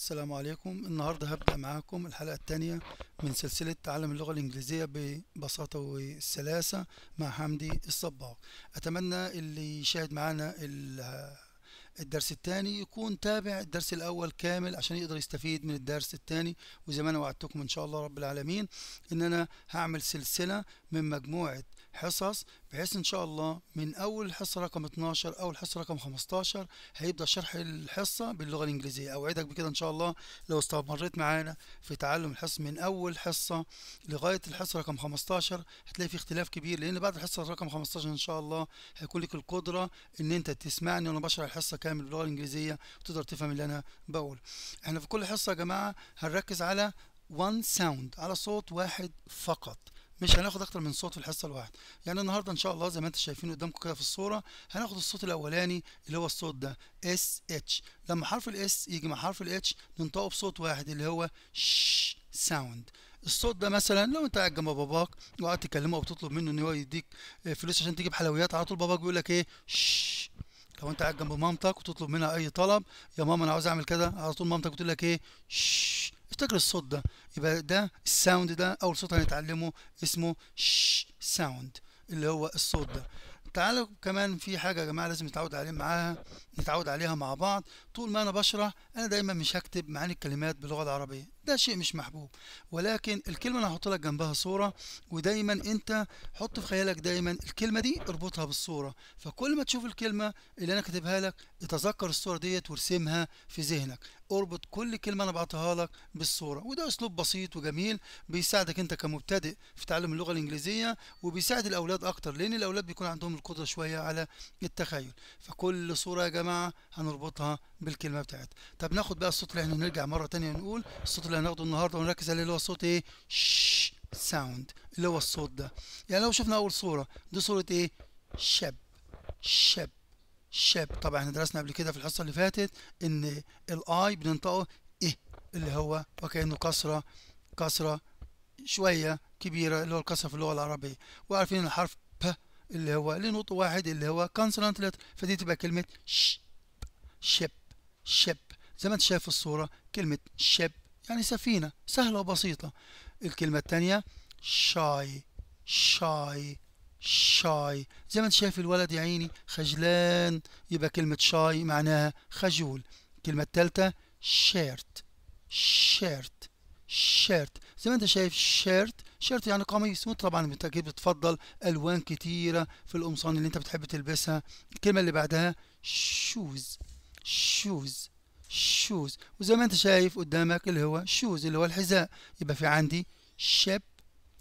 السلام عليكم النهاردة هبدأ معاكم الحلقة الثانية من سلسلة تعلم اللغة الإنجليزية ببساطة وسلاسة مع حمدي الصباغ أتمنى اللي يشاهد معانا الدرس الثاني يكون تابع الدرس الأول كامل عشان يقدر يستفيد من الدرس الثاني وزي ما أنا وعدتكم إن شاء الله رب العالمين إن أنا هعمل سلسلة من مجموعة حصص بحيث ان شاء الله من اول الحصه رقم 12 او الحصه رقم 15 هيبدا شرح الحصه باللغه الانجليزيه اوعدك بكده ان شاء الله لو استمريت معانا في تعلم الحصه من اول حصه لغايه الحصه رقم 15 هتلاقي في اختلاف كبير لان بعد الحصه رقم 15 ان شاء الله هيكون لك القدره ان انت تسمعني وانا بشرح الحصه كامل باللغه الانجليزيه وتقدر تفهم اللي انا بقوله احنا في كل حصه يا جماعه هنركز على one sound على صوت واحد فقط مش هناخد اكتر من صوت في الحصه الواحده يعني النهارده ان شاء الله زي ما انتم شايفين قدامكم كده في الصوره هناخد الصوت الاولاني اللي هو الصوت ده اس اتش لما حرف الاس يجي مع حرف الاتش ننطقه بصوت واحد اللي هو ش ساوند الصوت ده مثلا لو انت قاعد جنب باباك وقعدت تكلمه او تطلب منه ان هو يديك فلوس عشان تجيب حلويات على طول باباك بيقول لك ايه ش لو انت قاعد جنب مامتك وتطلب منها اي طلب يا ماما انا عاوز اعمل كده على طول مامتك بتقول لك ايه ش افتكر الصوت ده يبقى ده الساوند ده اول صوت هنتعلمه اسمه ش ساوند اللي هو الصوت ده تعالوا كمان في حاجة يا جماعة لازم نتعود عليها معاها نتعود عليها مع بعض طول ما أنا بشرح أنا دايما مش هكتب معاني الكلمات باللغة العربية ده شيء مش محبوب ولكن الكلمة أنا هحط لك جنبها صورة ودايما أنت حط في خيالك دايما الكلمة دي اربطها بالصورة فكل ما تشوف الكلمة اللي أنا كاتبها لك اتذكر الصورة ديت وارسمها في ذهنك اربط كل كلمة أنا بعطيها لك بالصورة وده أسلوب بسيط وجميل بيساعدك أنت كمبتدئ في تعلم اللغة الإنجليزية وبيساعد الأولاد أكتر لأن الأولاد بيكون عندهم القدرة شوية على التخيل فكل صورة يا جماعة هنربطها بالكلمة بتاعتها طب ناخد بقى الصوت اللي احنا نرجع مرة تانية نقول الصوت اللي هناخده النهارده ونركز عليه اللي هو صوت ايه ش ساوند اللي هو الصوت ده يعني لو شفنا اول صوره دي صوره ايه شاب شاب شاب طبعا احنا درسنا قبل كده في الحصه اللي فاتت ان الاي بننطقه ايه اللي هو وكانه كسره كسره شويه كبيره اللي هو الكسره في اللغه العربيه وعارفين الحرف ب اللي هو اللي نطق واحد اللي هو كونسونانت لتر فدي تبقى كلمه ش شب شب زي ما انت شايف في الصوره كلمه شب يعني سفينة سهلة وبسيطة الكلمة الثانية شاي شاي شاي زي ما انت شايف الولد يا عيني خجلان يبقى كلمة شاي معناها خجول الكلمة الثالثة شيرت شيرت شيرت زي ما انت شايف شيرت شيرت يعني قميص وطبعا بالتأكيد بتفضل ألوان كتيرة في القمصان اللي انت بتحب تلبسها الكلمة اللي بعدها شوز شوز shoes وزي ما انت شايف قدامك اللي هو shoes اللي هو الحذاء يبقى في عندي ship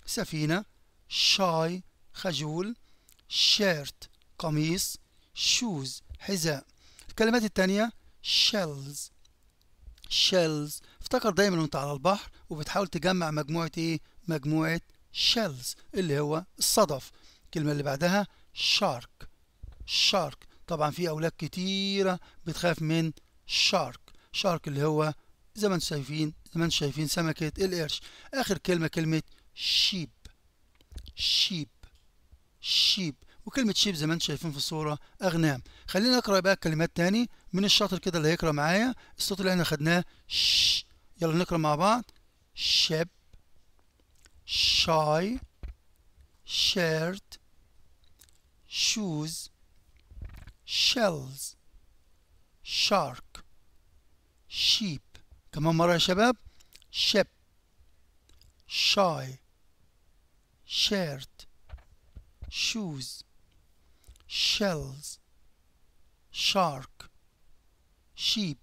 سفينة شاي خجول شيرت قميص shoes حذاء الكلمات التانية shells shells افتكر دايما وانت على البحر وبتحاول تجمع مجموعة ايه مجموعة shells اللي هو الصدف الكلمة اللي بعدها shark shark طبعا في اولاد كتيرة بتخاف من شارك شارك اللي هو زي ما انتم شايفين زي ما انتم شايفين سمكة القرش آخر كلمة كلمة شيب شيب شيب وكلمة شيب زي ما انتم شايفين في الصورة أغنام خلينا نقرأ بقى الكلمات تاني من الشاطر كده اللي هيقرأ معايا الصوت اللي احنا خدناه ش يلا نقرأ مع بعض شيب شاي شيرت شوز شيلز شارك sheep كمان مرة يا شباب ship shy shirt shoes shells shark sheep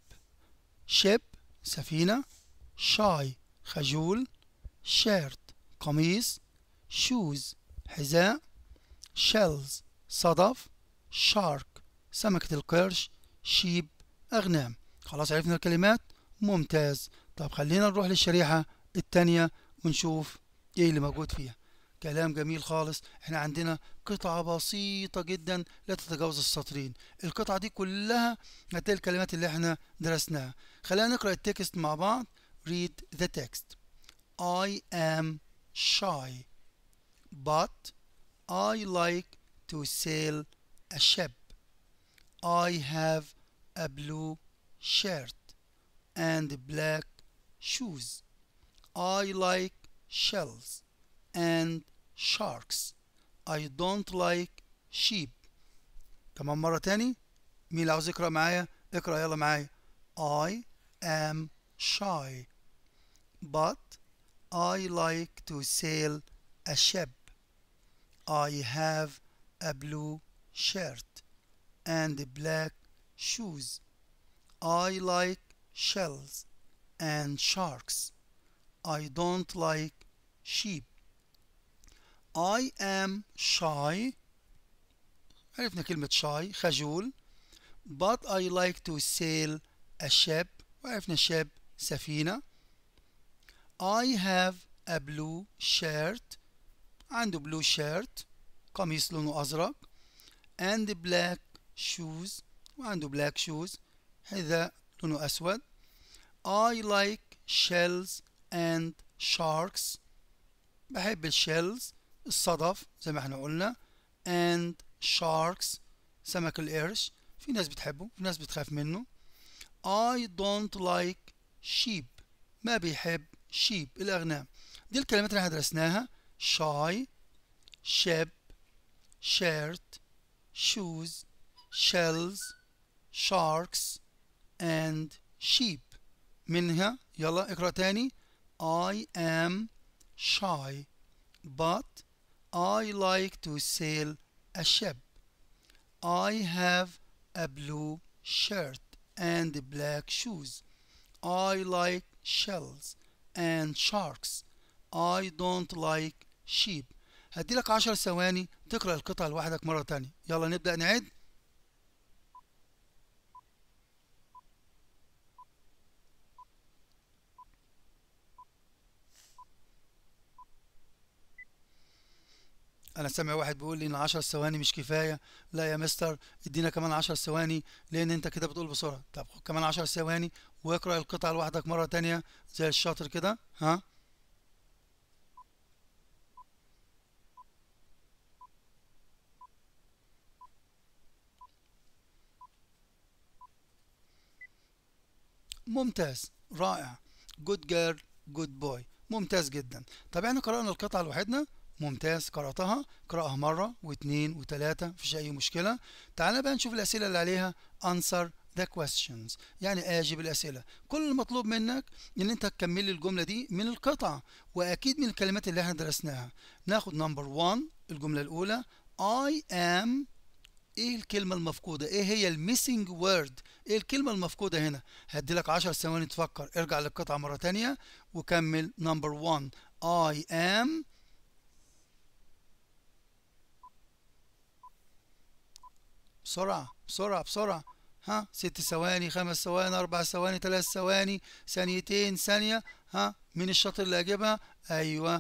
ship سفينة shy خجول shirt قميص shoes حذاء shells صدف shark سمكة القرش sheep أغنام خلاص عرفنا الكلمات ممتاز طب خلينا نروح للشريحة التانية ونشوف ايه اللي موجود فيها كلام جميل خالص احنا عندنا قطعة بسيطة جدا لا تتجاوز السطرين القطعة دي كلها هتلاقي الكلمات اللي احنا درسناها خلينا نقرأ التكست مع بعض read the text I am shy but I like to sail a ship I have a blue shirt and black shoes. I like shells and sharks. I don't like sheep. كمان مرة تاني مين اللي عاوز يقرأ معايا؟ اقرأ يلا معايا. I am shy but I like to sail a ship. I have a blue shirt and black shoes. I like shells and sharks. I don't like sheep. I am shy. عرفنا كلمة shy خجول. But I like to sail a ship. وعرفنا ship سفينة. I have a blue shirt. عنده blue shirt. قميص لونه أزرق. And black shoes. وعنده black shoes. هذا لونه أسود I like shells and sharks بحب الشيلز الصدف زي ما احنا قلنا and sharks سمك القرش في ناس بتحبه في ناس بتخاف منه I don't like sheep ما بيحب sheep الأغنام دي الكلمات اللي احنا درسناها shy ship shirt shoes shells sharks and sheep Minha? Yalla, اقرأ تاني I am shy but I like to sail a ship I have a blue shirt and black shoes I like shells and sharks I don't like sheep هدي لك 10 ثواني تقرأ القطعة لوحدك مرة تانية يلا نبدأ نعد انا سامع واحد بيقول لي ان 10 ثواني مش كفايه لا يا مستر ادينا كمان 10 ثواني لان انت كده بتقول بسرعه طب خد كمان 10 ثواني واقرا القطعه لوحدك مره تانية زي الشاطر كده ها ممتاز رائع جود جيرل جود بوي ممتاز جدا طب احنا قرأنا القطعة لوحدنا ممتاز قرأتها اقرأها مرة واثنين وثلاثة مفيش أي مشكلة تعالى بقى نشوف الأسئلة اللي عليها answer the questions يعني أجب الأسئلة كل المطلوب منك إن أنت تكمل لي الجملة دي من القطع وأكيد من الكلمات اللي احنا درسناها ناخد نمبر 1 الجملة الأولى I am ايه الكلمة المفقودة؟ ايه هي الميسنج وورد؟ ايه الكلمة المفقودة هنا؟ هدي لك 10 ثواني تفكر، ارجع للقطعة مرة تانية وكمل نمبر 1 I am بسرعة بسرعة بسرعة ها ست ثواني خمس ثواني أربع ثواني ثلاث ثواني ثانيتين ثانية ها من الشاطر اللي أجيبها أيوة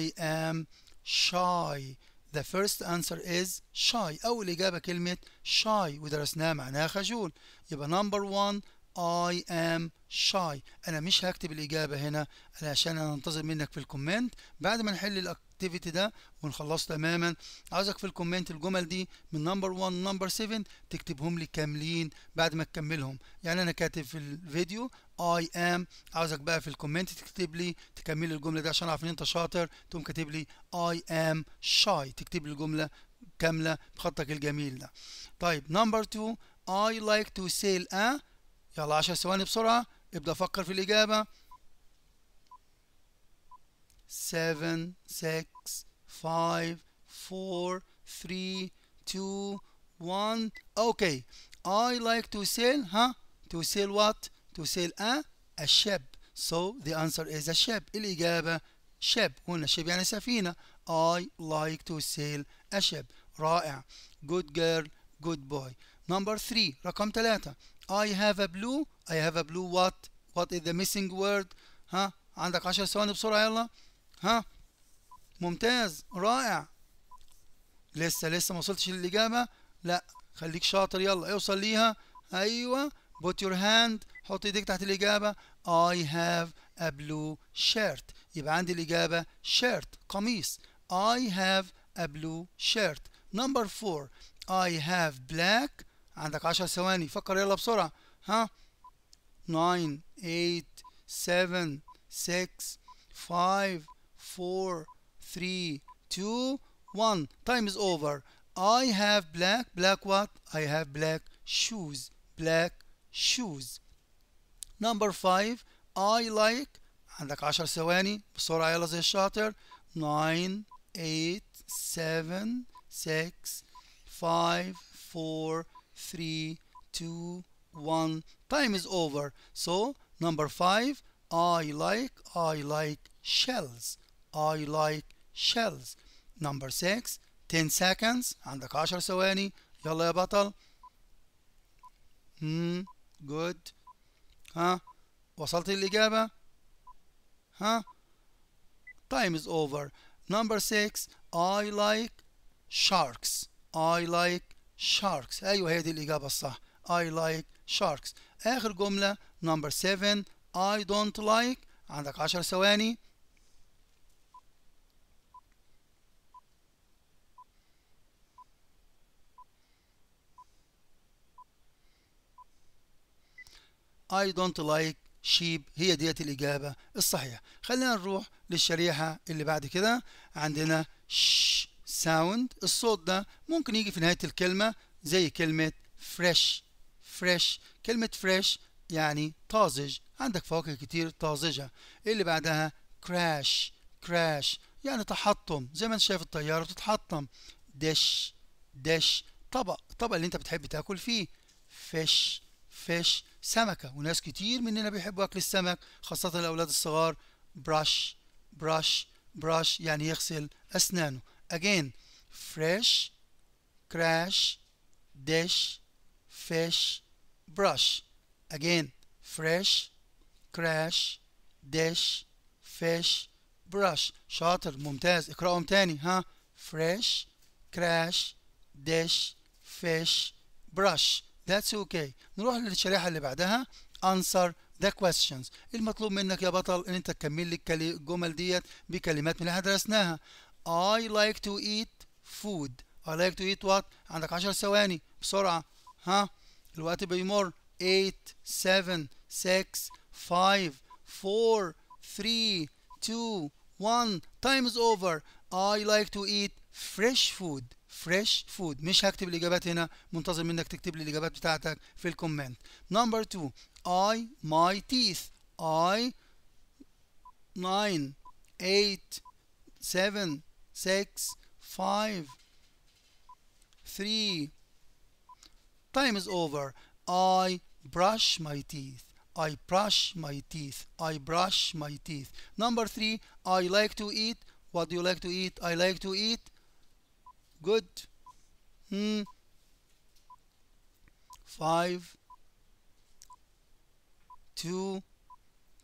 I am shy The first answer is shy أول إجابة كلمة shy ودرسناها معناها خجول يبقى number one I am shy أنا مش هكتب الإجابة هنا علشان أنا أنتظر منك في الكومنت بعد ما نحل الاكتيفيتي ده ونخلصه تماما عاوزك في الكومنت الجمل دي من نمبر 1 نمبر 7 تكتبهم لي كاملين بعد ما تكملهم يعني انا كاتب في الفيديو اي ام عاوزك بقى في الكومنت تكتب لي تكمل الجمله دي عشان اعرف ان انت شاطر تقوم كاتب لي اي ام شاي تكتب لي الجمله كامله بخطك الجميل ده طيب نمبر 2 اي لايك تو سيل ا آه؟ يلا 10 ثواني بسرعه ابدا فكر في الاجابه seven, six, five, four, three, two, one. Okay, I like to sell, huh? To sell what? To sell a a ship. So the answer is a ship. الإجابة ship. قلنا ship يعني سفينة. I like to sail a ship. رائع. Good girl. Good boy. Number three. رقم ثلاثة. I have a blue. I have a blue what? What is the missing word? ها؟ huh? عندك 10 ثواني بسرعة يلا. ها ممتاز رائع لسه لسه ما وصلتش للاجابه لا خليك شاطر يلا اوصل ليها ايوه put your hand حط ايدك تحت الاجابه I have a blue shirt يبقى عندي الاجابه shirt قميص I have a blue shirt number 4 I have black عندك 10 ثواني فكر يلا بسرعه ها 9 8 7 6 5 four, three, two, one. Time is over. I have black, black what? I have black shoes, black shoes. Number five, I like عندك عشر ثواني بسرعة يلا زي الشاطر nine, eight, seven, six, five, four, three, two, one. Time is over. So number five, I like, I like shells. I like shells number 6 10 seconds عندك 10 ثواني يلا يا بطل Hmm, good. ها وصلت للإجابة ها time is over number 6 I like sharks I like sharks أيوة هي دي الإجابة الصح I like sharks آخر جملة number 7 I don't like عندك 10 ثواني I don't like sheep هي ديت الإجابة الصحيحة خلينا نروح للشريحة اللي بعد كده عندنا ش ساوند الصوت ده ممكن يجي في نهاية الكلمة زي كلمة فريش فريش كلمة فريش يعني طازج عندك فواكه كتير طازجة اللي بعدها كراش كراش يعني تحطم زي ما انت شايف الطيارة بتتحطم دش دش طبق الطبق اللي انت بتحب تاكل فيه فيش فيش سمكة وناس كتير مننا بيحبوا أكل السمك خاصة الأولاد الصغار brush brush brush يعني يغسل أسنانه again fresh crash dish fish brush again fresh crash dish fish brush شاطر ممتاز اقرأهم تاني ها fresh crash dish fish brush That's okay نروح للشريحة اللي بعدها answer the questions المطلوب منك يا بطل ان انت تكمل لي الجمل ديت بكلمات من اللي احنا درسناها I like to eat food I like to eat what عندك 10 ثواني بسرعة ها الوقت بيمر 8 7 6 5 4 3 2 1 is over I like to eat fresh food fresh food مش هكتب الاجابات هنا منتظر منك تكتب لي الاجابات بتاعتك في الكومنت نمبر 2 I my teeth I nine eight seven six five three time is over I brush my teeth I brush my teeth. I brush my teeth. Number three, I like to eat. What do you like to eat? I like to eat good hmm 5 2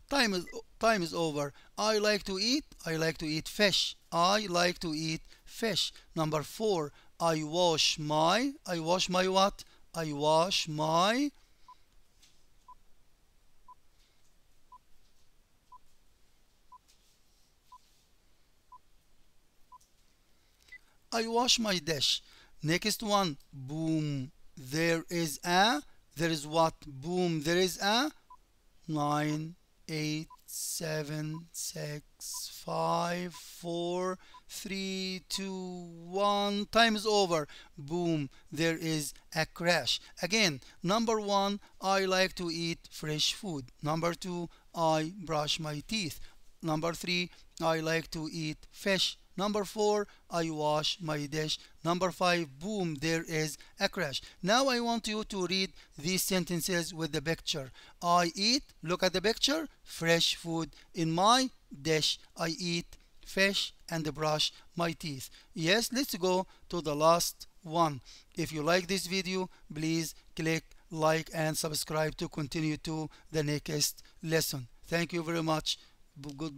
time is time is over I like to eat I like to eat fish I like to eat fish number 4 I wash my I wash my what I wash my I wash my dish next one boom there is a there is what boom there is a nine eight seven six five four three two one times over boom there is a crash again number one i like to eat fresh food number two i brush my teeth number three i like to eat fish Number four, I wash my dish. Number five, boom, there is a crash. Now I want you to read these sentences with the picture. I eat, look at the picture, fresh food in my dish. I eat fish and brush my teeth. Yes, let's go to the last one. If you like this video, please click like and subscribe to continue to the next lesson. Thank you very much. Good